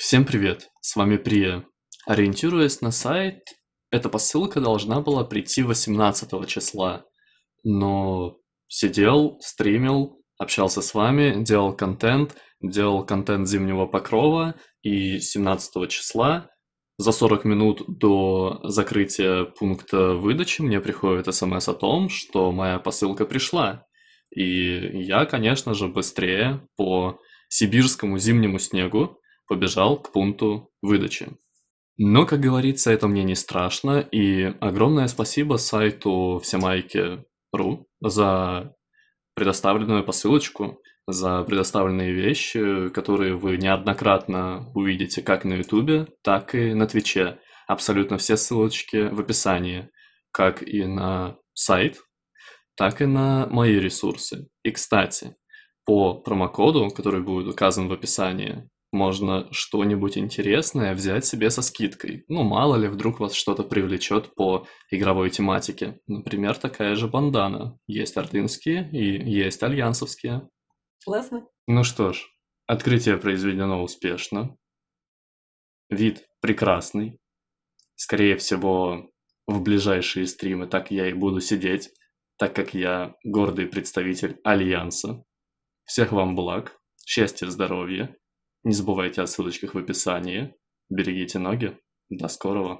Всем привет, с вами Прия. Ориентируясь на сайт, эта посылка должна была прийти 18 числа, но сидел, стримил, общался с вами, делал контент, делал контент зимнего покрова, и 17 числа за 40 минут до закрытия пункта выдачи мне приходит смс о том, что моя посылка пришла. И я, конечно же, быстрее по сибирскому зимнему снегу побежал к пункту выдачи. Но, как говорится, это мне не страшно, и огромное спасибо сайту всемайки.ру за предоставленную посылочку, за предоставленные вещи, которые вы неоднократно увидите как на Ютубе, так и на Твиче. Абсолютно все ссылочки в описании, как и на сайт, так и на мои ресурсы. И, кстати, по промокоду, который будет указан в описании, можно что-нибудь интересное взять себе со скидкой. Ну, мало ли, вдруг вас что-то привлечет по игровой тематике. Например, такая же бандана. Есть артынские и есть альянсовские. Классно. Ну что ж, открытие произведено успешно. Вид прекрасный. Скорее всего, в ближайшие стримы так я и буду сидеть, так как я гордый представитель Альянса. Всех вам благ, счастья, здоровья не забывайте о ссылочках в описании. Берегите ноги. До скорого.